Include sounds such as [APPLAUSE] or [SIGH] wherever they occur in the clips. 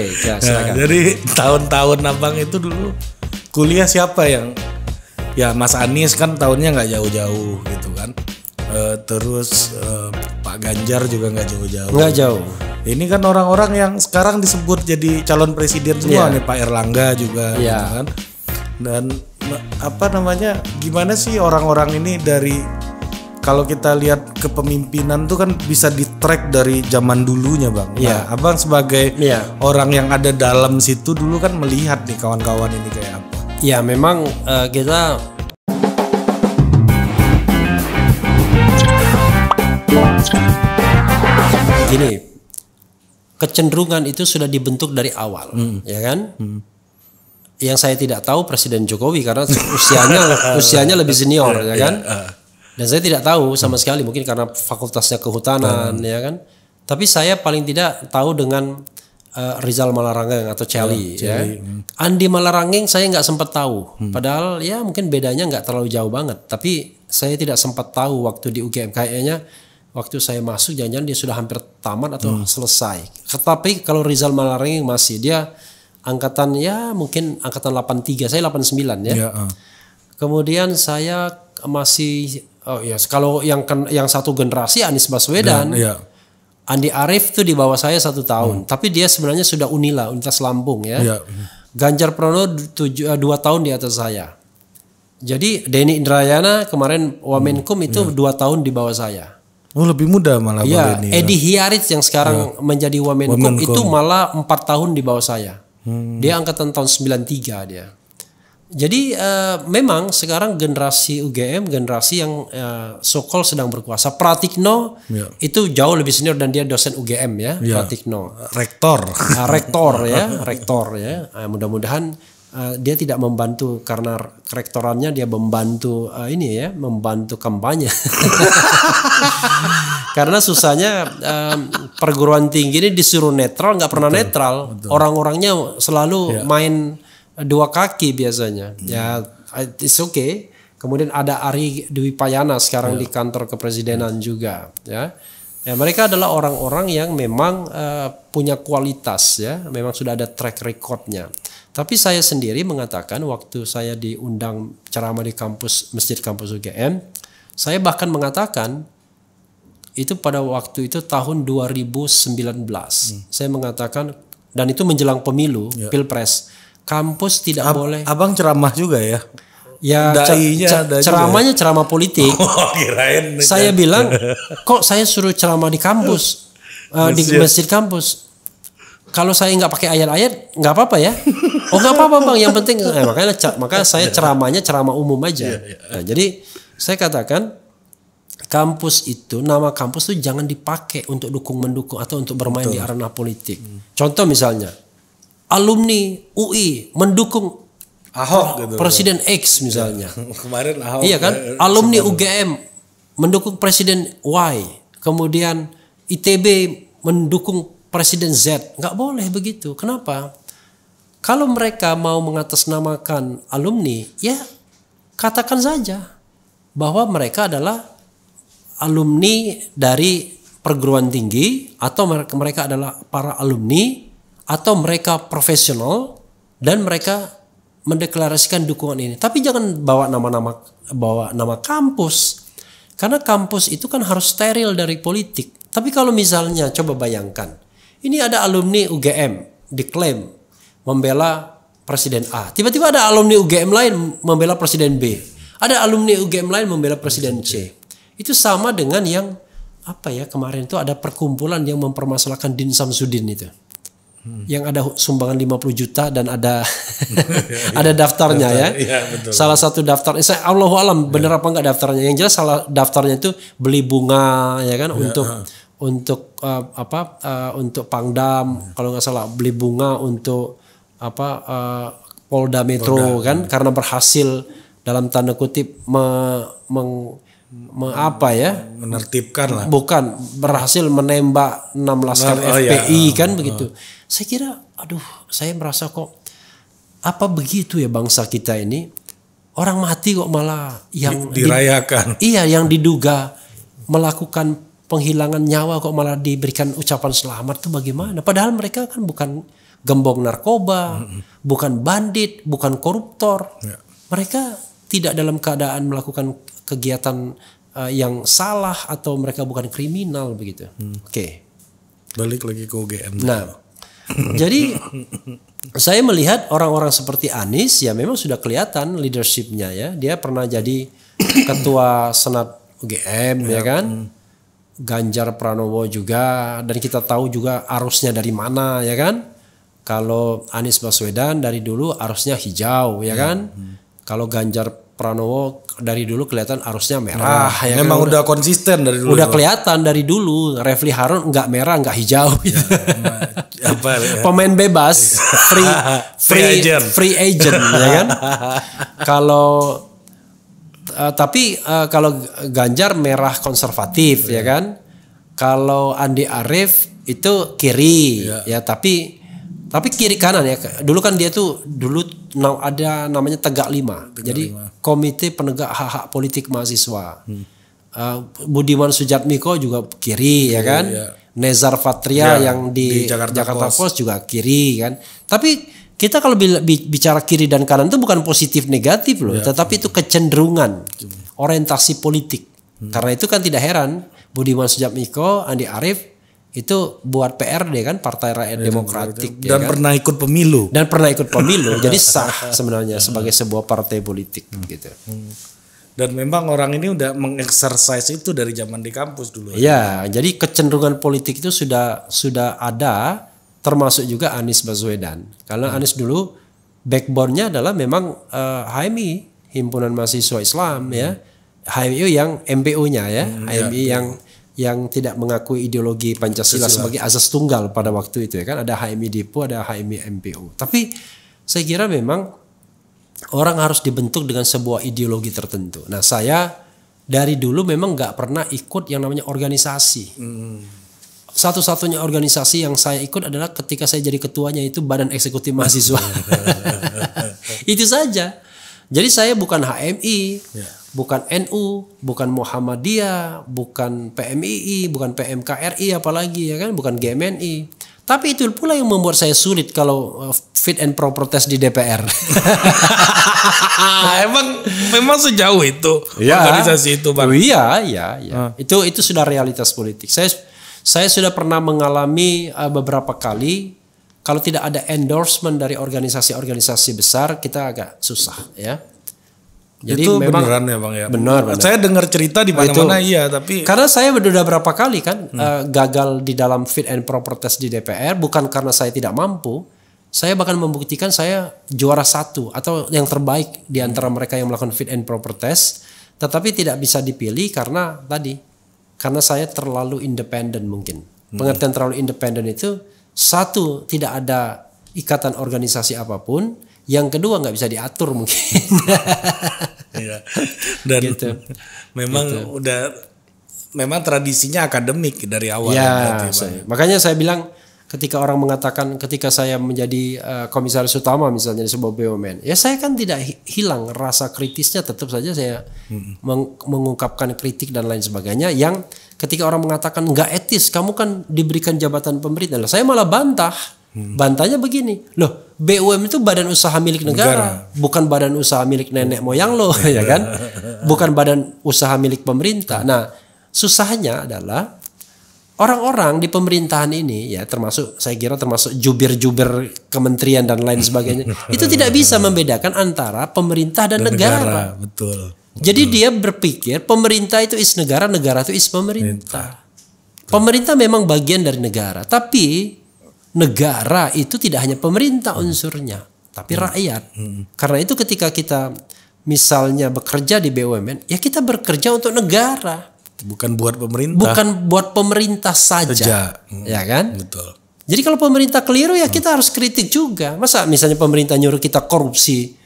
Ya, nah, jadi tahun-tahun abang itu dulu kuliah siapa yang ya Mas Anies kan tahunnya nggak jauh-jauh gitu kan. E, terus e, Pak Ganjar juga nggak jauh-jauh. Nggak jauh. Ini kan orang-orang yang sekarang disebut jadi calon presiden semua yeah. nih Pak Erlangga juga yeah. gitu iya. kan. Dan apa namanya? Gimana sih orang-orang ini dari kalau kita lihat kepemimpinan tuh kan bisa di track dari zaman dulunya bang. Nah, iya. Nah, abang sebagai ya. orang yang ada dalam situ dulu kan melihat nih kawan-kawan ini kayak apa. Ya memang uh, kita gini kecenderungan itu sudah dibentuk dari awal, hmm. ya kan? Hmm yang saya tidak tahu Presiden Jokowi karena usianya [LAUGHS] usianya lebih senior ya iya, kan. Eh. Dan saya tidak tahu sama sekali mungkin karena fakultasnya kehutanan hmm. ya kan. Tapi saya paling tidak tahu dengan uh, Rizal Malarangeng atau ya, Celi ya. Hmm. Andi Malarangeng saya nggak sempat tahu. Hmm. Padahal ya mungkin bedanya nggak terlalu jauh banget. Tapi saya tidak sempat tahu waktu di UGM kayaknya waktu saya masuk jangan-jangan dia sudah hampir tamat atau hmm. selesai. Tetapi kalau Rizal Malarangeng masih dia angkatan ya mungkin angkatan 83 saya 89 ya. ya uh. Kemudian saya masih Oh iya, kalau yang yang satu generasi Anies Baswedan. Dan, nah, iya. Andi Arief tuh di bawah saya satu tahun, hmm. tapi dia sebenarnya sudah Unila, Unitas Lampung ya. Iya. Ganjar Pranowo tujuh, eh, dua tahun di atas saya. Jadi Denny Indrayana kemarin Wamenkum hmm. itu iya. dua tahun di bawah saya. Oh lebih muda malah iya, ya, Bang Denny. Edi Hiarit yang sekarang ya. menjadi Wamenkum, Wamenkum itu malah empat tahun di bawah saya. Hmm. Dia angkatan tahun 93 dia. Jadi uh, memang sekarang generasi UGM generasi yang uh, eh, Sokol sedang berkuasa. Pratikno ya. itu jauh lebih senior dan dia dosen UGM ya, ya. Pratikno. Rektor. Uh, rektor ya, [LAUGHS] rektor ya. Uh, mudah-mudahan uh, dia tidak membantu karena rektorannya dia membantu uh, ini ya, membantu kampanye. [LAUGHS] karena susahnya uh, perguruan tinggi ini disuruh netral nggak pernah betul, netral. Orang-orangnya selalu ya. main dua kaki biasanya. Hmm. Ya, it's okay. Kemudian ada Ari Dewi Payana sekarang yeah. di ya. kantor kepresidenan yes. juga, ya. Ya, mereka adalah orang-orang yang memang uh, punya kualitas ya, memang sudah ada track recordnya. Tapi saya sendiri mengatakan waktu saya diundang ceramah di kampus masjid kampus UGM, saya bahkan mengatakan itu pada waktu itu tahun 2019. Hmm. Saya mengatakan dan itu menjelang pemilu, yeah. pilpres kampus tidak Ab boleh. Abang ceramah juga ya? Ya, ce ya? ceramahnya ceramah politik. [LAUGHS] Oh, kirain. Saya kan. bilang, [LAUGHS] kok saya suruh ceramah di kampus, uh, di masjid kampus. Kalau saya nggak pakai ayat-ayat, nggak apa-apa ya. Oh nggak apa-apa bang, yang penting eh, makanya maka saya ceramahnya ceramah umum aja. Iya, iya. Nah, jadi saya katakan kampus itu nama kampus itu jangan dipakai untuk dukung mendukung atau untuk bermain Betul. di arena politik. Contoh misalnya alumni UI mendukung Ahok gitu. Kan. Presiden X misalnya. [LAUGHS] Kemarin Ahok. Iya kan? Eh, alumni UGM mendukung Presiden Y. Kemudian ITB mendukung Presiden Z. Nggak boleh begitu. Kenapa? Kalau mereka mau mengatasnamakan alumni, ya katakan saja bahwa mereka adalah alumni dari perguruan tinggi atau mereka adalah para alumni atau mereka profesional dan mereka mendeklarasikan dukungan ini. Tapi jangan bawa nama-nama bawa nama kampus. Karena kampus itu kan harus steril dari politik. Tapi kalau misalnya coba bayangkan, ini ada alumni UGM diklaim membela presiden A. Tiba-tiba ada alumni UGM lain membela presiden B. Ada alumni UGM lain membela presiden C. Itu sama dengan yang apa ya kemarin itu ada perkumpulan yang mempermasalahkan Din Samsudin itu. Hmm. yang ada sumbangan 50 juta dan ada [LAUGHS] ada iya, iya. daftarnya ya. ya betul. Salah satu daftar eh, saya Allahu alam ya. apa enggak daftarnya. Yang jelas salah daftarnya itu beli bunga ya kan ya, untuk uh. untuk uh, apa uh, untuk Pangdam ya. kalau nggak salah beli bunga untuk apa uh, Polda Metro Polda. kan ya. karena berhasil dalam tanda kutip me, meng me, apa ya menertibkan lah bukan berhasil menembak 16 laskar nah, oh, FPI iya. Oh, kan oh, oh. begitu oh. saya kira aduh saya merasa kok apa begitu ya bangsa kita ini orang mati kok malah yang di, dirayakan di, iya yang diduga melakukan penghilangan nyawa kok malah diberikan ucapan selamat tuh bagaimana padahal mereka kan bukan gembong narkoba mm -hmm. bukan bandit bukan koruptor yeah. mereka tidak dalam keadaan melakukan kegiatan uh, yang salah atau mereka bukan kriminal begitu. Hmm. Oke. Okay. Balik lagi ke UGM. Nah, [COUGHS] jadi saya melihat orang-orang seperti Anies ya memang sudah kelihatan leadershipnya ya. Dia pernah jadi [COUGHS] ketua senat UGM ya, ya kan. Hmm. Ganjar Pranowo juga dan kita tahu juga arusnya dari mana ya kan. Kalau Anies Baswedan dari dulu arusnya hijau ya, ya kan. Hmm. Kalau Ganjar Pranowo dari dulu kelihatan arusnya merah. Nah, ya kan? udah konsisten dari dulu. Udah kelihatan dari dulu. Refli Harun nggak merah nggak hijau. Ya, [LAUGHS] apa, ya. Pemain bebas, free [LAUGHS] free agent, free agent, [LAUGHS] ya kan? kalau uh, tapi uh, kalau Ganjar merah konservatif, ya, ya kan? Kalau Andi Arief itu kiri, ya, ya tapi tapi kiri kanan ya. Dulu kan dia tuh dulu ada namanya Tegak Lima. Tegak Jadi lima. Komite Penegak Hak Hak Politik Mahasiswa. Hmm. Uh, Budiman Sujatmiko juga kiri ya iya, kan. Iya. Nezar Fatria ya, yang di, di Jakarta, Jakarta Post. Post juga kiri kan. Tapi kita kalau bicara kiri dan kanan itu bukan positif negatif loh, ya. tetapi itu kecenderungan orientasi politik. Hmm. Karena itu kan tidak heran Budiman Sujatmiko, Andi Arief itu buat PRD kan Partai Rakyat iya, Demokratik dan, ya pernah kan? pernah ikut pemilu dan pernah ikut pemilu [LAUGHS] jadi sah sebenarnya sebagai sebuah partai politik hmm. gitu hmm. dan memang orang ini udah mengeksersis itu dari zaman di kampus dulu ya ya jadi kecenderungan politik itu sudah sudah ada termasuk juga Anies Baswedan karena hmm. Anies dulu backbone-nya adalah memang uh, eh, HMI himpunan mahasiswa Islam hmm. ya HMI yang MPO-nya ya hmm, ya. HMI ya, ya. yang hmm yang tidak mengakui ideologi Pancasila sebagai asas tunggal pada waktu itu ya kan ada HMI Depo ada HMI MPO tapi saya kira memang orang harus dibentuk dengan sebuah ideologi tertentu nah saya dari dulu memang nggak pernah ikut yang namanya organisasi hmm. satu-satunya organisasi yang saya ikut adalah ketika saya jadi ketuanya itu Badan Eksekutif Mahasiswa [LAUGHS] itu saja jadi saya bukan HMI yeah bukan NU, bukan Muhammadiyah, bukan PMII, bukan PMKRI apalagi ya kan, bukan GMNI. Tapi itu pula yang membuat saya sulit kalau eh, fit and proper test di DPR. [LAUGHS] Emang memang sejauh itu ya, organisasi itu bang. Oh, iya, iya, iya. Hmm. Itu itu sudah realitas politik. Saya saya sudah pernah mengalami uh, beberapa kali kalau tidak ada endorsement dari organisasi-organisasi besar kita agak susah ya jadi itu memang, beneran ya bang ya. Benar. benar. Saya dengar cerita di mana-mana iya tapi. Karena saya sudah berapa kali kan hmm. uh, gagal di dalam fit and proper test di DPR bukan karena saya tidak mampu. Saya bahkan membuktikan saya juara satu atau yang terbaik di hmm. antara mereka yang melakukan fit and proper test, tetapi tidak bisa dipilih karena tadi karena saya terlalu independen mungkin. Hmm. Pengertian terlalu independen itu satu tidak ada ikatan organisasi apapun yang kedua nggak bisa diatur mungkin [LAUGHS] ya. dan gitu. memang gitu. udah memang tradisinya akademik dari awal ya, iya, saya, makanya saya bilang ketika orang mengatakan ketika saya menjadi uh, komisaris utama misalnya di sebuah BUMN ya saya kan tidak hilang rasa kritisnya tetap saja saya hmm. meng mengungkapkan kritik dan lain sebagainya yang ketika orang mengatakan nggak etis kamu kan diberikan jabatan pemerintah saya malah bantah Hmm. Bantanya begini, loh BUM itu badan usaha milik negara, negara. bukan badan usaha milik nenek moyang lo, [LAUGHS] ya kan? Bukan badan usaha milik pemerintah. Nah, susahnya adalah orang-orang di pemerintahan ini, ya termasuk saya kira termasuk jubir-jubir kementerian dan lain sebagainya, [LAUGHS] itu tidak bisa membedakan antara pemerintah dan, dan negara. negara. Betul. Jadi dia berpikir pemerintah itu is negara, negara itu is pemerintah. Pemerintah memang bagian dari negara, tapi negara itu tidak hanya pemerintah hmm. unsurnya, tapi hmm. rakyat. Hmm. Karena itu ketika kita misalnya bekerja di BUMN, ya kita bekerja untuk negara, bukan buat pemerintah. Bukan buat pemerintah saja. saja. Hmm. Ya kan? Betul. Jadi kalau pemerintah keliru ya hmm. kita harus kritik juga. Masa misalnya pemerintah nyuruh kita korupsi,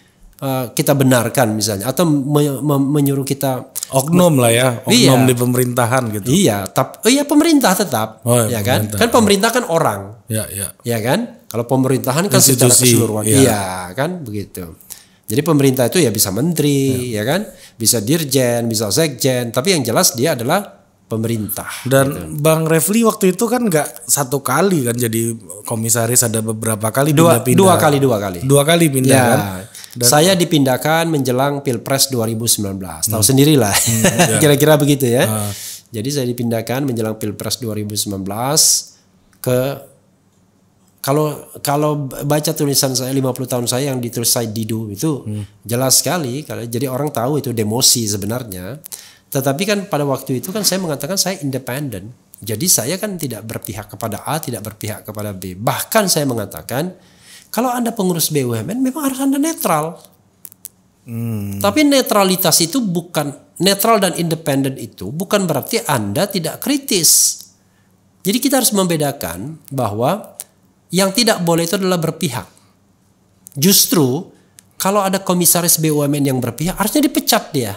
uh, kita benarkan misalnya atau me me menyuruh kita oknum lah ya oknum iya, di pemerintahan gitu iya tap eh, iya pemerintah tetap oh, iya, ya, ya pemerintah. kan kan pemerintah kan orang ya ya ya kan kalau pemerintahan kan Institusi, secara keseluruhan ya. iya kan begitu jadi pemerintah itu ya bisa menteri ya, ya kan bisa dirjen bisa sekjen tapi yang jelas dia adalah pemerintah. Dan gitu. Bang Refli waktu itu kan nggak satu kali kan jadi komisaris ada beberapa kali dua pindah, pindah. dua kali dua kali dua kali pindah ya. kan. Dan saya dipindahkan menjelang Pilpres 2019. Hmm. Tahu sendirilah. Hmm, iya. [LAUGHS] Kira-kira Kira begitu ya. Uh. Jadi saya dipindahkan menjelang Pilpres 2019 ke kalau kalau baca tulisan saya 50 tahun saya yang ditulis saya Didu itu hmm. jelas sekali kalau jadi orang tahu itu demosi sebenarnya. Tetapi kan pada waktu itu kan saya mengatakan saya independen. Jadi saya kan tidak berpihak kepada A, tidak berpihak kepada B. Bahkan saya mengatakan kalau Anda pengurus BUMN memang harus Anda netral. Hmm. Tapi netralitas itu bukan netral dan independen itu bukan berarti Anda tidak kritis. Jadi kita harus membedakan bahwa yang tidak boleh itu adalah berpihak. Justru kalau ada komisaris BUMN yang berpihak harusnya dipecat dia.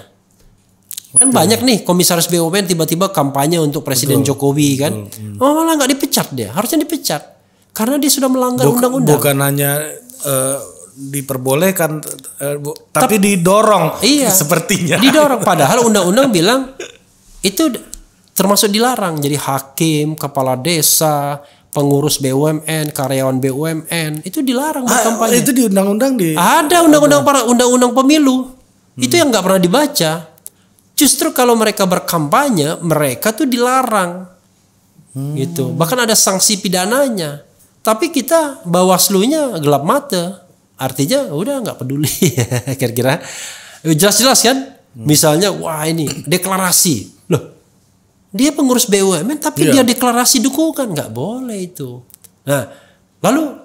Kan Betul. banyak nih komisaris BUMN tiba-tiba kampanye untuk Presiden Betul. Jokowi kan. Betul. Hmm. Oh, malah nggak dipecat dia, harusnya dipecat karena dia sudah melanggar undang-undang. bukan hanya uh, diperbolehkan, uh, tapi, tapi didorong. Iya. [LAUGHS] Sepertinya. Didorong. Padahal [LAUGHS] undang-undang bilang itu termasuk dilarang. Jadi hakim, kepala desa, pengurus BUMN, karyawan BUMN itu dilarang ah, berkampanye. itu di undang-undang di. Ada undang-undang para undang-undang pemilu. Hmm. Itu yang nggak pernah dibaca. Justru kalau mereka berkampanye, mereka tuh dilarang. Hmm. Gitu. Bahkan ada sanksi pidananya tapi kita bawaslunya gelap mata artinya udah nggak peduli [LAUGHS] kira-kira jelas-jelas kan hmm. misalnya wah ini deklarasi loh dia pengurus BUMN tapi yeah. dia deklarasi dukungan nggak boleh itu nah lalu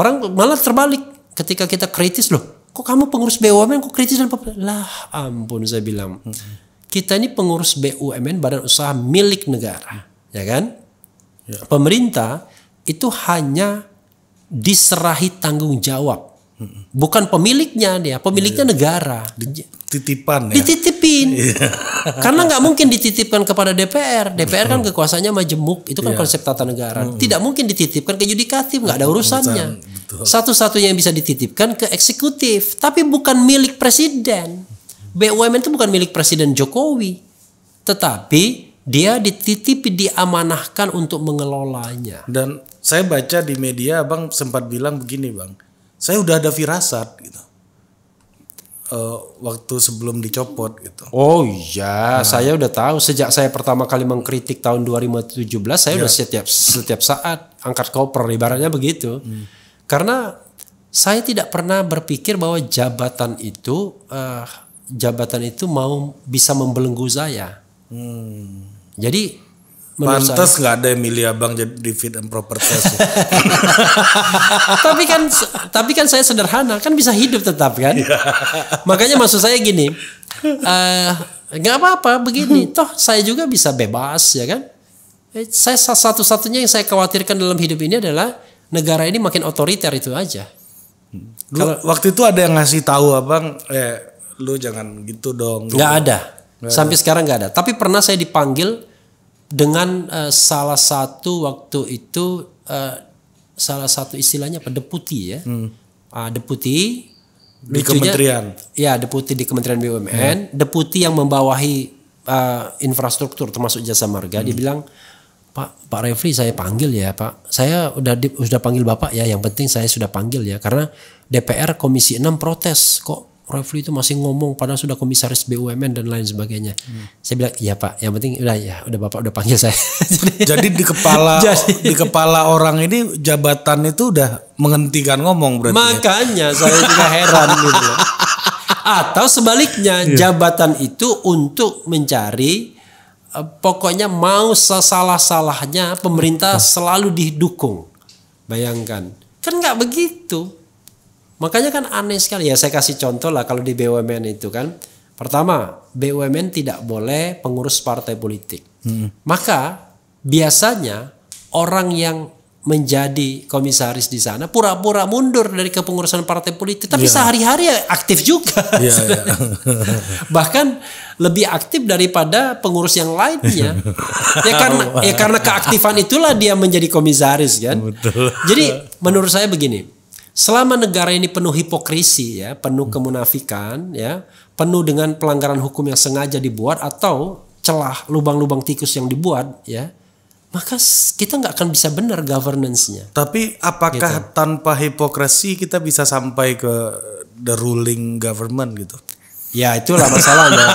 orang malah terbalik ketika kita kritis loh kok kamu pengurus BUMN kok kritis dan lah ampun saya bilang hmm. kita ini pengurus BUMN badan usaha milik negara ya kan ya. pemerintah itu hanya diserahi tanggung jawab. Bukan pemiliknya dia, pemiliknya yeah. negara. Titipan ya. Dititipin. Yeah. Karena nggak mungkin dititipkan kepada DPR. DPR kan kekuasaannya majemuk, itu kan yeah. konsep tata negara. Mm -hmm. Tidak mungkin dititipkan ke yudikatif, nggak ada urusannya. Satu-satunya yang bisa dititipkan ke eksekutif, tapi bukan milik presiden. BUMN itu bukan milik presiden Jokowi. Tetapi dia dititipi diamanahkan untuk mengelolanya dan saya baca di media abang sempat bilang begini bang saya udah ada firasat gitu uh, waktu sebelum dicopot gitu oh iya nah. saya udah tahu sejak saya pertama kali mengkritik tahun 2017 saya ya. udah iya. setiap setiap saat angkat koper ibaratnya begitu hmm. karena saya tidak pernah berpikir bahwa jabatan itu uh, jabatan itu mau bisa membelenggu saya hmm. Jadi Pantas nggak ada milih abang jadi di fit and proper test. Ya? [LAUGHS] tapi kan tapi kan saya sederhana kan bisa hidup tetap kan. Iya. Makanya maksud saya gini, eh, nggak uh, apa-apa begini. Toh saya juga bisa bebas ya kan. Eh, saya satu-satunya yang saya khawatirkan dalam hidup ini adalah negara ini makin otoriter itu aja. Hmm. Lu, Kalau, waktu itu ada yang ngasih tahu abang, eh lu jangan gitu dong. Nggak ada. Gak Sampai sekarang nggak ada. Tapi pernah saya dipanggil dengan uh, salah satu waktu itu uh, salah satu istilahnya apa deputi ya hmm. uh, deputi di lucunya, kementerian ya deputi di kementerian BUMN hmm. Ya. deputi yang membawahi uh, infrastruktur termasuk jasa marga hmm. dia Pak Pak Refli saya panggil ya Pak. Saya udah di, sudah panggil Bapak ya. Yang penting saya sudah panggil ya karena DPR Komisi 6 protes kok Refli itu masih ngomong padahal sudah komisaris BUMN dan lain sebagainya. Hmm. Saya bilang, "Iya, Pak. Yang penting udah ya, udah Bapak udah panggil saya." [LAUGHS] Jadi di kepala [LAUGHS] di kepala orang ini jabatan itu udah menghentikan ngomong berarti. Ya? Makanya saya juga heran gitu. Atau sebaliknya, yeah. jabatan itu untuk mencari eh, pokoknya mau sesalah-salahnya pemerintah selalu didukung. Bayangkan. Kan nggak begitu Makanya kan aneh sekali ya saya kasih contoh lah kalau di BUMN itu kan. Pertama, BUMN tidak boleh pengurus partai politik. Hmm. Maka biasanya orang yang menjadi komisaris di sana pura-pura mundur dari kepengurusan partai politik tapi yeah. sehari-hari ya aktif juga yeah, iya. [LAUGHS] yeah. bahkan lebih aktif daripada pengurus yang lainnya [LAUGHS] ya karena ya karena keaktifan itulah dia menjadi komisaris kan Betul. jadi menurut saya begini Selama negara ini penuh hipokrisi ya, penuh hmm. kemunafikan ya, penuh dengan pelanggaran hukum yang sengaja dibuat atau celah lubang-lubang tikus yang dibuat ya, maka kita nggak akan bisa benar governancenya. Tapi apakah gitu. tanpa hipokrasi kita bisa sampai ke the ruling government gitu? Ya itulah masalahnya.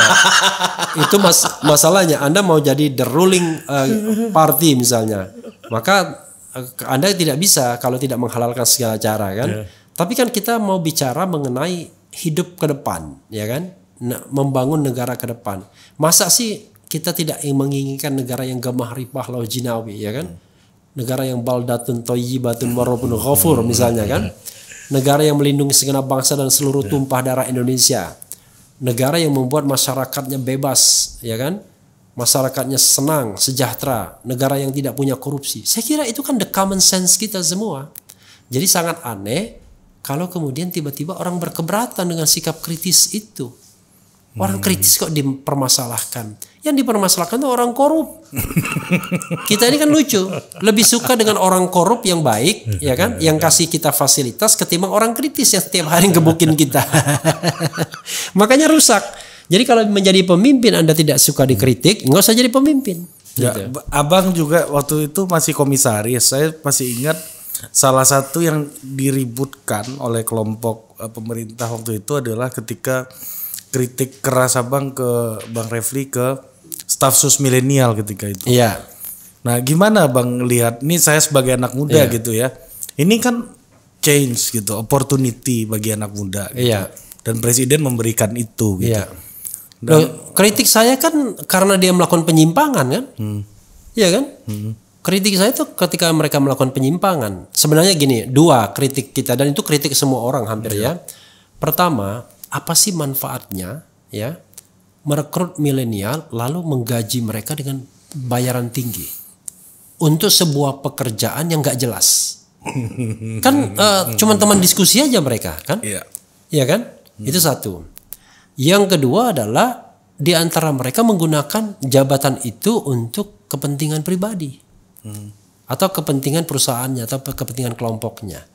[LAUGHS] itu mas masalahnya Anda mau jadi the ruling uh, party misalnya. Maka Eh, Anda tidak bisa kalau tidak menghalalkan segala cara kan. Yeah. Tapi kan kita mau bicara mengenai hidup ke depan, ya kan? Nah, membangun negara ke depan. Masa sih kita tidak menginginkan negara yang gemah ripah lau jinawi, ya kan? Negara yang baldatun toyibatun warobun ghafur misalnya kan. Negara yang melindungi segenap bangsa dan seluruh ya. tumpah darah Indonesia. Negara yang membuat masyarakatnya bebas, ya kan? masyarakatnya senang, sejahtera, negara yang tidak punya korupsi. Saya kira itu kan the common sense kita semua. Jadi sangat aneh kalau kemudian tiba-tiba orang berkeberatan dengan sikap kritis itu. Orang hmm. kritis kok dipermasalahkan. Yang dipermasalahkan itu orang korup. [LAUGHS] kita ini kan lucu, lebih suka dengan orang korup yang baik, [LAUGHS] ya kan, ya, yang ya. kasih kita fasilitas ketimbang orang kritis yang setiap hari gebukin kita. [LAUGHS] Makanya rusak. Jadi kalau menjadi pemimpin Anda tidak suka dikritik, nggak usah jadi pemimpin. Ya, gitu. Abang juga waktu itu masih komisaris. Saya masih ingat salah satu yang diributkan oleh kelompok eh, pemerintah waktu itu adalah ketika kritik keras Abang ke Bang Refli ke staf sus milenial ketika itu. Iya. Nah, gimana Bang lihat Ini saya sebagai anak muda iya. gitu ya. Ini kan change gitu, opportunity bagi anak muda gitu. Iya. Dan presiden memberikan itu gitu. Iya. Dan, Loh, kritik saya kan karena dia melakukan penyimpangan kan? Hmm. ya kan? Hmm. Kritik saya itu ketika mereka melakukan penyimpangan. Sebenarnya gini, dua kritik kita dan itu kritik semua orang hampir yeah. ya. Pertama, apa sih manfaatnya ya merekrut milenial lalu menggaji mereka dengan bayaran tinggi untuk sebuah pekerjaan yang gak jelas? [LAUGHS] kan uh, cuman teman diskusi aja mereka kan? Iya. Yeah. kan? Hmm. Itu satu. Yang kedua adalah di antara mereka menggunakan jabatan itu untuk kepentingan pribadi hmm. atau kepentingan perusahaannya atau kepentingan kelompoknya.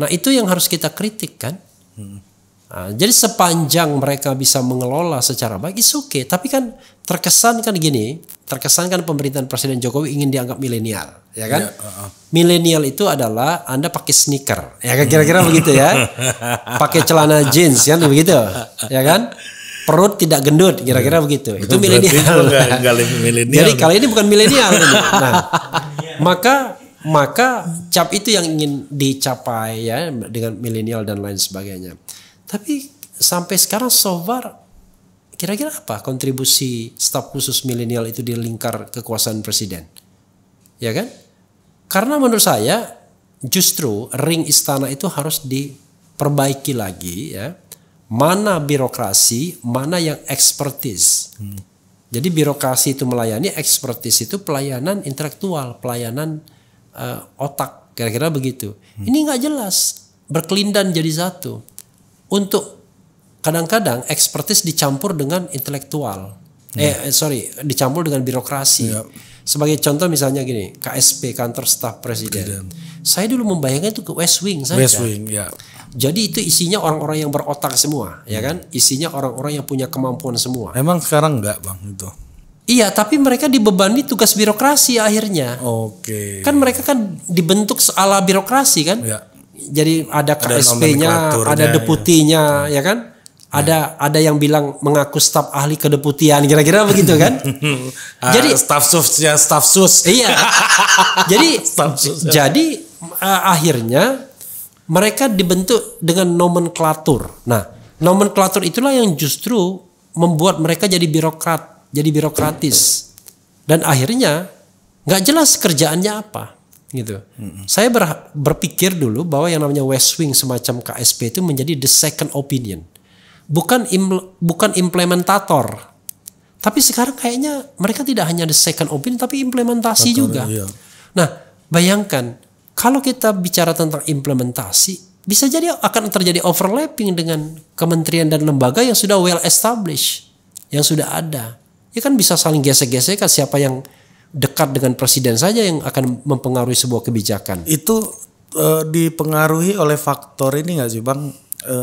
Nah itu yang harus kita kritik kan. Hmm. Nah, jadi sepanjang mereka bisa mengelola secara baik, itu oke. Okay. Tapi kan terkesan kan gini, terkesan kan pemerintahan Presiden Jokowi ingin dianggap milenial, ya kan? Ya, uh, uh. Milenial itu adalah Anda pakai sneaker, ya kan? Kira-kira hmm. begitu ya. Pakai celana jeans, ya begitu, ya kan? Perut tidak gendut, kira-kira hmm. begitu. Itu milenial. Jadi kali ini bukan milenial. Gitu. [LAUGHS] nah, maka maka cap itu yang ingin dicapai ya dengan milenial dan lain sebagainya. Tapi sampai sekarang so far kira-kira apa kontribusi staf khusus milenial itu di lingkar kekuasaan presiden? Ya kan? Karena menurut saya justru ring istana itu harus diperbaiki lagi ya. Mana birokrasi, mana yang ekspertis. Hmm. Jadi birokrasi itu melayani, ekspertis itu pelayanan intelektual, pelayanan uh, otak, kira-kira begitu. Hmm. Ini nggak jelas, berkelindan jadi satu untuk kadang-kadang ekspertis dicampur dengan intelektual. Yeah. Ya. Eh sorry, dicampur dengan birokrasi. Yeah. Sebagai contoh misalnya gini, KSP kantor staf presiden. presiden. Saya dulu membayangkan itu ke West Wing saja. West Wing, ya. Jadi itu isinya orang-orang yang berotak semua, ya kan? Isinya orang-orang yang punya kemampuan semua. Emang sekarang enggak, Bang, itu? Iya, tapi mereka dibebani tugas birokrasi akhirnya. Oke. Okay. Kan mereka kan dibentuk ala birokrasi kan? Ya jadi ada KSP-nya, ada, iya. deputinya, ya, ya kan? Iya. ada ada yang bilang mengaku staf ahli kedeputian kira-kira begitu kan uh, [LAUGHS] jadi staf susnya staf sus iya [LAUGHS] jadi staff sus, ya. jadi uh, akhirnya mereka dibentuk dengan nomenklatur nah nomenklatur itulah yang justru membuat mereka jadi birokrat jadi birokratis dan akhirnya nggak jelas kerjaannya apa gitu. Mm -hmm. Saya ber, berpikir dulu bahwa yang namanya West Wing semacam KSP itu menjadi the second opinion, bukan im, bukan implementator. Tapi sekarang kayaknya mereka tidak hanya the second opinion, tapi implementasi juga. Iya. Nah, bayangkan kalau kita bicara tentang implementasi, bisa jadi akan terjadi overlapping dengan kementerian dan lembaga yang sudah well established, yang sudah ada. Ya kan bisa saling gesek-gesekan siapa yang dekat dengan presiden saja yang akan mempengaruhi sebuah kebijakan. Itu e, dipengaruhi oleh faktor ini nggak sih, Bang? E,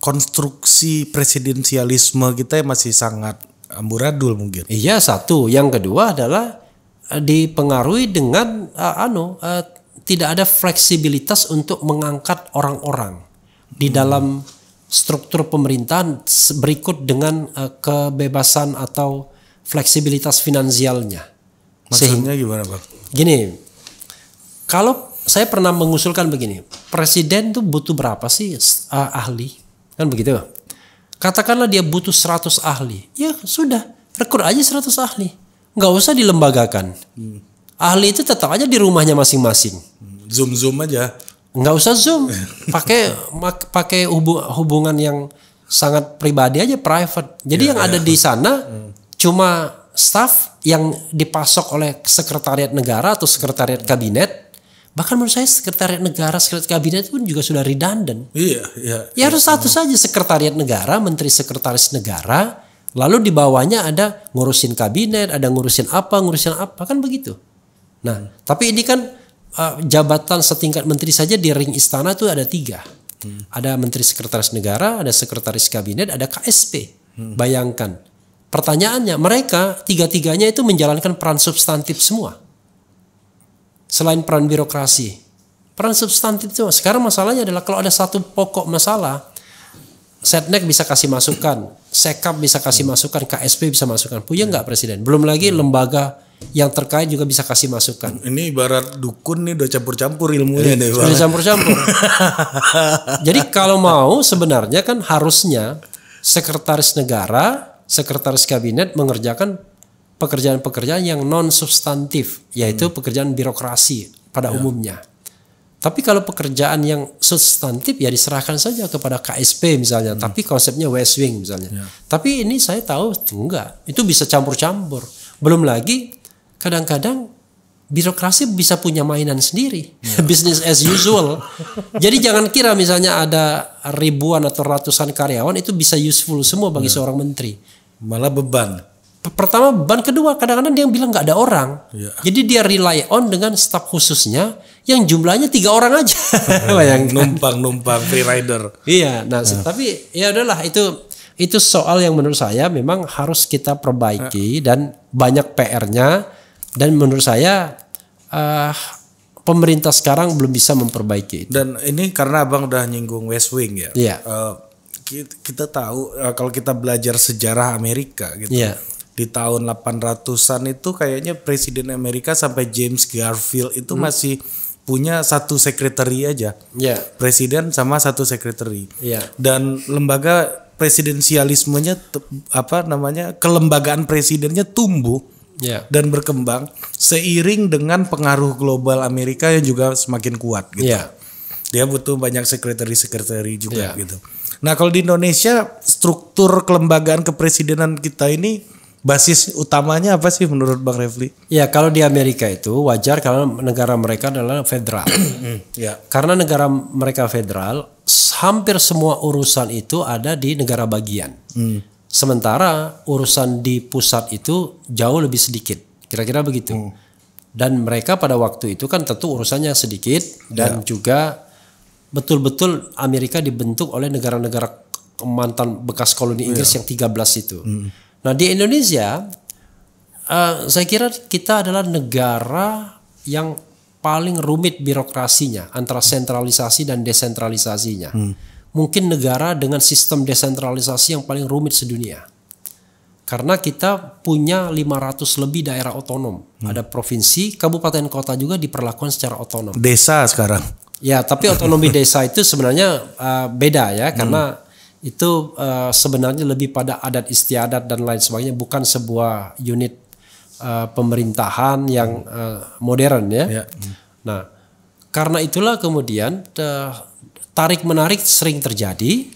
konstruksi presidensialisme kita yang masih sangat amburadul mungkin. Iya, satu. Yang kedua adalah eh, dipengaruhi dengan uh, anu uh, tidak ada fleksibilitas untuk mengangkat orang-orang di hmm. dalam struktur pemerintahan berikut dengan uh, kebebasan atau fleksibilitas finansialnya. Maksudnya gimana pak? Gini, kalau saya pernah mengusulkan begini, presiden tuh butuh berapa sih ahli? Kan begitu. Katakanlah dia butuh 100 ahli. Ya sudah, rekrut aja 100 ahli. Nggak usah dilembagakan. Hmm. Ahli itu tetap aja di rumahnya masing-masing. Hmm, zoom-zoom aja. Nggak usah Zoom. [LAUGHS] Pakai pakai hubungan yang sangat pribadi aja private. Jadi ya, yang ya. ada iya. di sana hmm. cuma staff yang dipasok oleh sekretariat negara atau sekretariat kabinet bahkan menurut saya sekretariat negara sekretariat kabinet pun juga sudah redundant iya iya ya harus satu saja sekretariat negara menteri sekretaris negara lalu di bawahnya ada ngurusin kabinet ada ngurusin apa ngurusin apa kan begitu nah tapi ini kan uh, jabatan setingkat menteri saja di ring istana tuh ada tiga hmm. ada menteri sekretaris negara ada sekretaris kabinet ada KSP hmm. bayangkan Pertanyaannya, mereka tiga-tiganya itu menjalankan peran substantif semua. Selain peran birokrasi, peran substantif semua. Sekarang masalahnya adalah kalau ada satu pokok masalah, setnek bisa kasih masukan, sekap bisa kasih masukan, KSP bisa masukan. Punya nggak presiden? Belum lagi lembaga yang terkait juga bisa kasih masukan. Ini ibarat dukun nih udah campur-campur ilmunya iya, nih Udah campur-campur. Jadi kalau mau sebenarnya kan harusnya sekretaris negara sekretaris kabinet mengerjakan pekerjaan-pekerjaan yang non substantif, yaitu hmm. pekerjaan birokrasi pada ya. umumnya. Tapi kalau pekerjaan yang substantif ya diserahkan saja kepada KSP misalnya, hmm. tapi konsepnya West Wing misalnya. Ya. Tapi ini saya tahu enggak, itu bisa campur-campur. Belum lagi kadang-kadang birokrasi bisa punya mainan sendiri, ya. [LAUGHS] business as usual. Jadi jangan kira misalnya ada ribuan atau ratusan karyawan itu bisa useful semua bagi ya. seorang menteri malah beban pertama beban kedua kadang-kadang dia bilang nggak ada orang ya. jadi dia rely on dengan staff khususnya yang jumlahnya tiga orang aja [LAUGHS] [LAUGHS] bayangkan numpang numpang free rider iya nah ya. tapi ya udahlah itu itu soal yang menurut saya memang harus kita perbaiki ya. dan banyak PR-nya dan menurut saya uh, pemerintah sekarang belum bisa memperbaiki itu. dan ini karena abang udah nyinggung West Wing ya, ya. Uh, kita, kita tahu eh, kalau kita belajar sejarah Amerika gitu. Yeah. Di tahun 800-an itu kayaknya presiden Amerika sampai James Garfield itu hmm. masih punya satu sekretari aja. Yeah. Presiden sama satu sekretari. Yeah. Dan lembaga presidensialismenya apa namanya? kelembagaan presidennya tumbuh yeah. dan berkembang seiring dengan pengaruh global Amerika yang juga semakin kuat gitu. Yeah. Dia butuh banyak sekretari-sekretari juga yeah. gitu. Nah kalau di Indonesia struktur kelembagaan kepresidenan kita ini basis utamanya apa sih menurut Bang Refli? Ya kalau di Amerika itu wajar kalau negara mereka adalah federal. [CLEARS THROAT] Hmm, ya. Karena negara mereka federal, hampir semua urusan itu ada di negara bagian. Hmm. Sementara urusan di pusat itu jauh lebih sedikit. Kira-kira begitu. Hmm. Dan mereka pada waktu itu kan tentu urusannya sedikit dan ya. juga betul-betul Amerika dibentuk oleh negara-negara mantan bekas koloni Inggris yeah. yang 13 itu. Mm. Nah, di Indonesia uh, saya kira kita adalah negara yang paling rumit birokrasinya antara sentralisasi dan desentralisasinya. Mm. Mungkin negara dengan sistem desentralisasi yang paling rumit sedunia. Karena kita punya 500 lebih daerah otonom. Hmm. Ada provinsi, kabupaten kota juga diperlakukan secara otonom. Desa sekarang Ya, tapi otonomi [LAUGHS] desa itu sebenarnya uh, beda ya, hmm. karena itu uh, sebenarnya lebih pada adat istiadat dan lain sebagainya, bukan sebuah unit uh, pemerintahan yang hmm. uh, modern ya. ya. Hmm. Nah, karena itulah kemudian uh, tarik menarik sering terjadi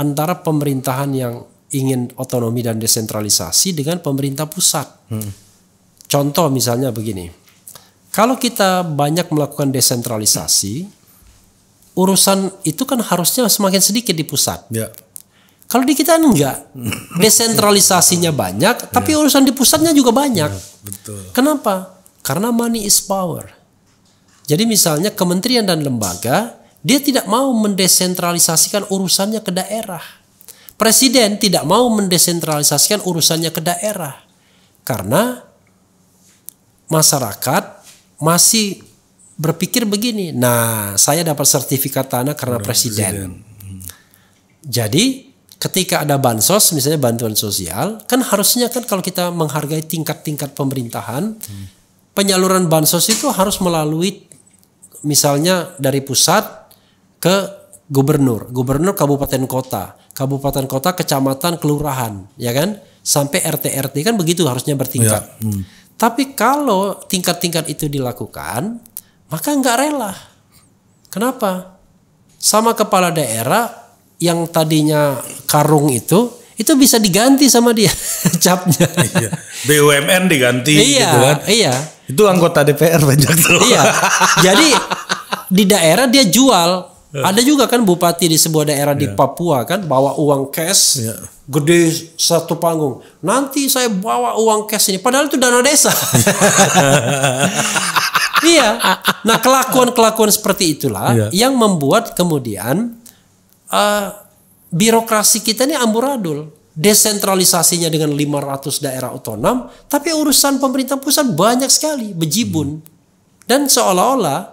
antara pemerintahan yang ingin otonomi dan desentralisasi dengan pemerintah pusat. Hmm. Contoh misalnya begini, kalau kita banyak melakukan desentralisasi urusan itu kan harusnya semakin sedikit di pusat. Ya. Kalau di kita enggak, desentralisasinya banyak, tapi ya. urusan di pusatnya juga banyak. Ya, betul. Kenapa? Karena money is power. Jadi misalnya kementerian dan lembaga, dia tidak mau mendesentralisasikan urusannya ke daerah. Presiden tidak mau mendesentralisasikan urusannya ke daerah. Karena masyarakat masih berpikir begini, nah saya dapat sertifikat tanah karena Udah, presiden. presiden. Hmm. Jadi ketika ada bansos misalnya bantuan sosial, kan harusnya kan kalau kita menghargai tingkat-tingkat pemerintahan, hmm. penyaluran bansos itu harus melalui misalnya dari pusat ke gubernur, gubernur kabupaten kota, kabupaten kota, kecamatan, kelurahan, ya kan? Sampai RT RT kan begitu harusnya bertingkat. Ya. Hmm. Tapi kalau tingkat-tingkat itu dilakukan, maka nggak rela. Kenapa? Sama kepala daerah yang tadinya karung itu itu bisa diganti sama dia [LAUGHS] capnya. Iya. BUMN diganti iya, gitu kan. Iya. Itu anggota DPR banyak tuh. Iya. [LAUGHS] Jadi di daerah dia jual. Iya. Ada juga kan bupati di sebuah daerah yeah. di iya. Papua kan bawa uang cash yeah. gede satu panggung. Nanti saya bawa uang cash ini padahal itu dana desa. [LAUGHS] iya. Nah kelakuan-kelakuan seperti itulah iya. yang membuat kemudian uh, birokrasi kita ini amburadul. Desentralisasinya dengan 500 daerah otonom, tapi urusan pemerintah pusat banyak sekali, bejibun. Hmm. Dan seolah-olah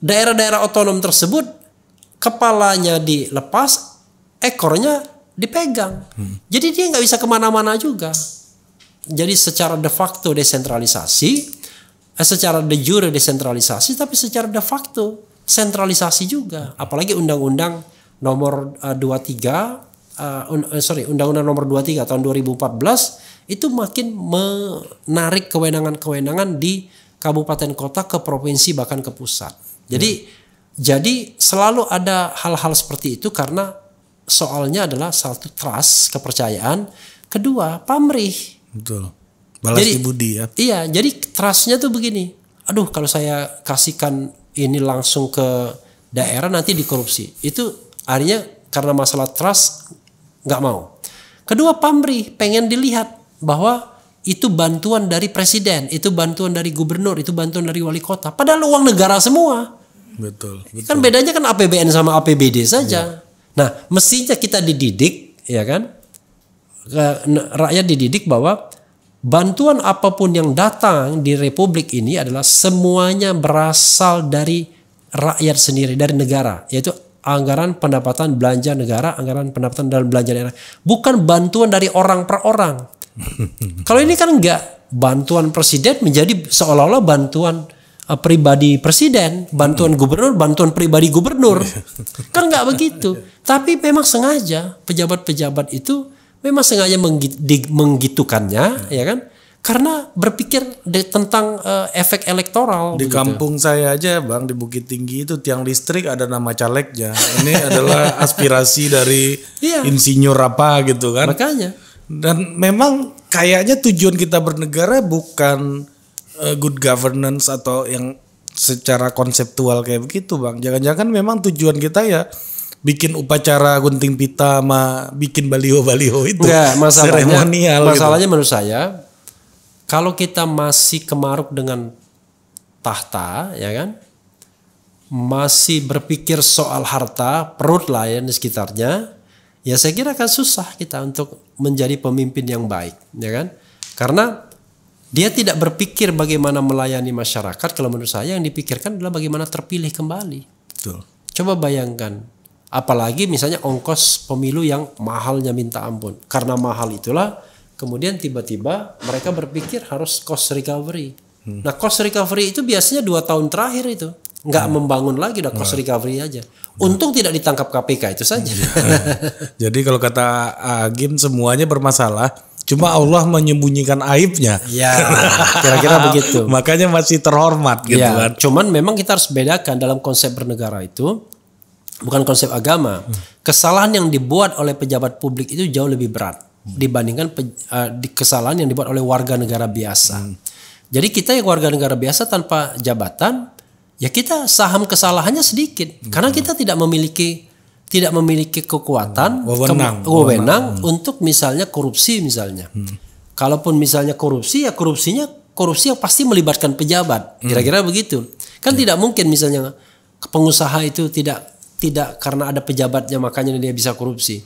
daerah-daerah otonom tersebut kepalanya dilepas, ekornya dipegang. Hmm. Jadi dia nggak bisa kemana-mana juga. Jadi secara de facto desentralisasi Eh, secara de jure desentralisasi tapi secara de facto sentralisasi juga apalagi undang-undang nomor uh, 23 uh, un, uh, sorry undang-undang nomor 23 tahun 2014 itu makin menarik kewenangan-kewenangan di kabupaten kota ke provinsi bahkan ke pusat jadi hmm. jadi selalu ada hal-hal seperti itu karena soalnya adalah satu trust kepercayaan kedua pamrih betul Balas jadi, budi ya. Iya, jadi trustnya tuh begini. Aduh, kalau saya kasihkan ini langsung ke daerah nanti dikorupsi. Itu akhirnya karena masalah trust nggak mau. Kedua, Pamri pengen dilihat bahwa itu bantuan dari presiden, itu bantuan dari gubernur, itu bantuan dari wali kota. Padahal uang negara semua. Betul. Kan betul. Kan bedanya kan APBN sama APBD saja. Iya. Nah, mestinya kita dididik, ya kan? Rakyat dididik bahwa bantuan apapun yang datang di republik ini adalah semuanya berasal dari rakyat sendiri, dari negara, yaitu anggaran pendapatan belanja negara, anggaran pendapatan dan belanja negara, bukan bantuan dari orang per orang. [LAUGHS] Kalau ini kan enggak bantuan presiden menjadi seolah-olah bantuan uh, pribadi presiden, bantuan hmm. gubernur, bantuan pribadi gubernur. [LAUGHS] Kan enggak begitu. Tapi memang sengaja pejabat-pejabat itu memang sengaja menggitukannya ya kan karena berpikir de, tentang uh, efek elektoral di begitu. kampung saya aja bang di Bukit Tinggi itu tiang listrik ada nama calegnya ini [LAUGHS] adalah aspirasi dari iya. insinyur apa gitu kan makanya dan memang kayaknya tujuan kita bernegara bukan uh, good governance atau yang secara konseptual kayak begitu bang jangan-jangan memang tujuan kita ya bikin upacara gunting pita sama bikin baliho-baliho itu Enggak, masalahnya, seremonial gitu. masalahnya menurut saya kalau kita masih kemaruk dengan tahta ya kan masih berpikir soal harta perut lain ya di sekitarnya ya saya kira akan susah kita untuk menjadi pemimpin yang baik ya kan karena dia tidak berpikir bagaimana melayani masyarakat kalau menurut saya yang dipikirkan adalah bagaimana terpilih kembali Betul. coba bayangkan Apalagi misalnya ongkos pemilu yang mahalnya minta ampun. Karena mahal itulah kemudian tiba-tiba mereka berpikir harus cost recovery. Hmm. Nah cost recovery itu biasanya dua tahun terakhir itu nggak hmm. membangun lagi udah cost nah. recovery aja. Nah. Untung hmm. tidak ditangkap KPK itu saja. Iya. [LAUGHS] Jadi kalau kata Agim semuanya bermasalah. Cuma Allah menyembunyikan aibnya. Ya, [LAUGHS] kira-kira begitu. Makanya masih terhormat gitu ya, kan. Cuman memang kita harus bedakan dalam konsep bernegara itu bukan konsep agama. Kesalahan yang dibuat oleh pejabat publik itu jauh lebih berat dibandingkan pe, uh, kesalahan yang dibuat oleh warga negara biasa. Jadi kita yang warga negara biasa tanpa jabatan, ya kita saham kesalahannya sedikit karena kita tidak memiliki tidak memiliki kekuatan hmm. wewenang ke, wewenang hmm. untuk misalnya korupsi misalnya. Hmm. Kalaupun misalnya korupsi ya korupsinya korupsi yang pasti melibatkan pejabat. Hmm. Kira-kira begitu. Kan tidak mungkin misalnya pengusaha itu tidak tidak karena ada pejabatnya makanya dia bisa korupsi.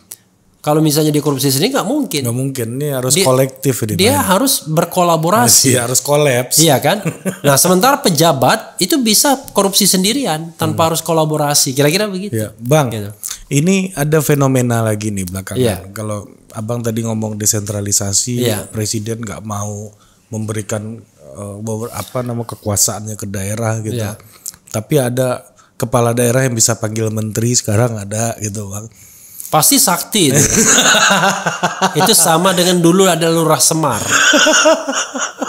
Kalau misalnya dia korupsi sendiri nggak mungkin. Nggak mungkin, ini harus dia, kolektif. Dia, dia harus berkolaborasi. Masih iya, harus kolaps. Iya kan. Nah sementara pejabat itu bisa korupsi sendirian tanpa hmm. harus kolaborasi. Kira-kira begitu. Ya, bang, gitu. ini ada fenomena lagi nih belakangan. Ya. Kalau abang tadi ngomong desentralisasi, ya. presiden nggak mau memberikan uh, apa nama kekuasaannya ke daerah gitu. Ya. Tapi ada kepala daerah yang bisa panggil menteri sekarang ada gitu bang pasti sakti itu [LAUGHS] itu sama dengan dulu ada lurah semar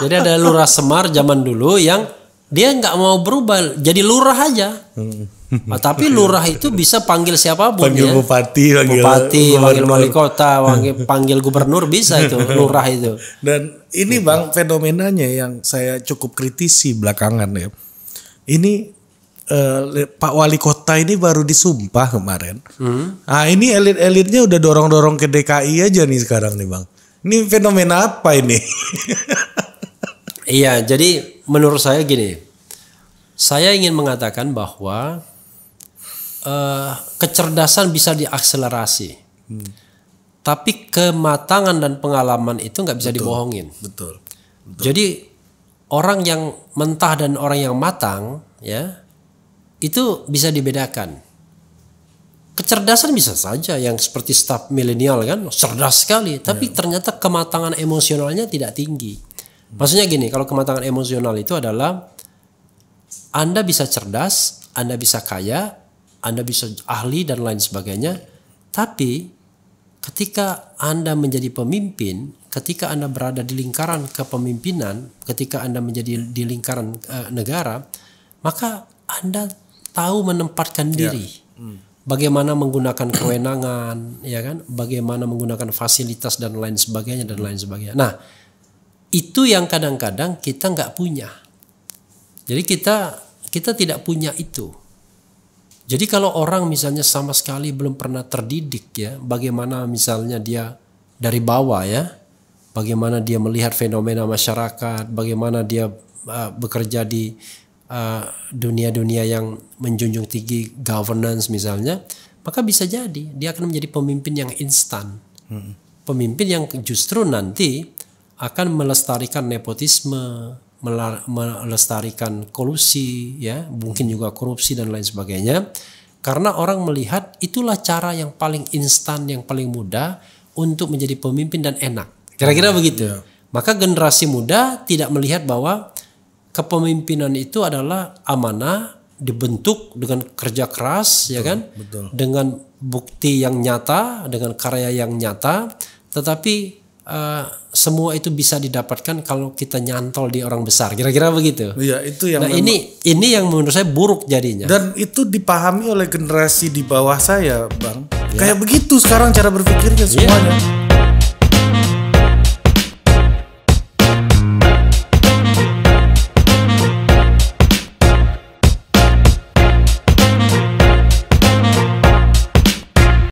jadi ada lurah semar zaman dulu yang dia nggak mau berubah jadi lurah aja hmm. nah, tapi [LAUGHS] lurah itu bisa panggil siapapun panggil ya. bupati panggil bupati panggil wali kota [LAUGHS] panggil, panggil gubernur bisa itu lurah itu dan ini gitu. bang fenomenanya yang saya cukup kritisi belakangan ya ini uh, Pak Wali Kota ini baru disumpah kemarin. Hmm. Nah ini elit-elitnya udah dorong-dorong ke DKI aja nih sekarang nih bang. Ini fenomena apa ini? [LAUGHS] iya, jadi menurut saya gini, saya ingin mengatakan bahwa uh, kecerdasan bisa diakselerasi, hmm. tapi kematangan dan pengalaman itu nggak bisa betul, dibohongin. Betul, betul. Jadi orang yang mentah dan orang yang matang, ya itu bisa dibedakan kecerdasan bisa saja yang seperti staf milenial kan cerdas sekali tapi yeah. ternyata kematangan emosionalnya tidak tinggi maksudnya gini kalau kematangan emosional itu adalah anda bisa cerdas anda bisa kaya anda bisa ahli dan lain sebagainya tapi ketika anda menjadi pemimpin ketika anda berada di lingkaran kepemimpinan ketika anda menjadi di lingkaran eh, negara maka anda tahu menempatkan ya. diri. Hmm. Bagaimana menggunakan kewenangan, ya kan? Bagaimana menggunakan fasilitas dan lain sebagainya dan lain sebagainya. Nah, itu yang kadang-kadang kita nggak punya. Jadi kita kita tidak punya itu. Jadi kalau orang misalnya sama sekali belum pernah terdidik ya, bagaimana misalnya dia dari bawah ya, bagaimana dia melihat fenomena masyarakat, bagaimana dia uh, bekerja di Eh, dunia-dunia uh, yang menjunjung tinggi governance misalnya, maka bisa jadi dia akan menjadi pemimpin yang instan, hmm. pemimpin yang justru nanti akan melestarikan nepotisme, melestarikan kolusi, ya mungkin juga korupsi dan lain sebagainya, karena orang melihat itulah cara yang paling instan, yang paling mudah untuk menjadi pemimpin dan enak. Kira-kira hmm. begitu. Ya. Maka generasi muda tidak melihat bahwa kepemimpinan itu adalah amanah dibentuk dengan kerja keras ya betul, ya kan betul. dengan bukti yang nyata dengan karya yang nyata tetapi uh, semua itu bisa didapatkan kalau kita nyantol di orang besar kira-kira begitu ya itu yang nah ini ini yang menurut saya buruk jadinya dan itu dipahami oleh generasi di bawah saya bang ya. kayak begitu sekarang cara berpikirnya iya. semuanya ya.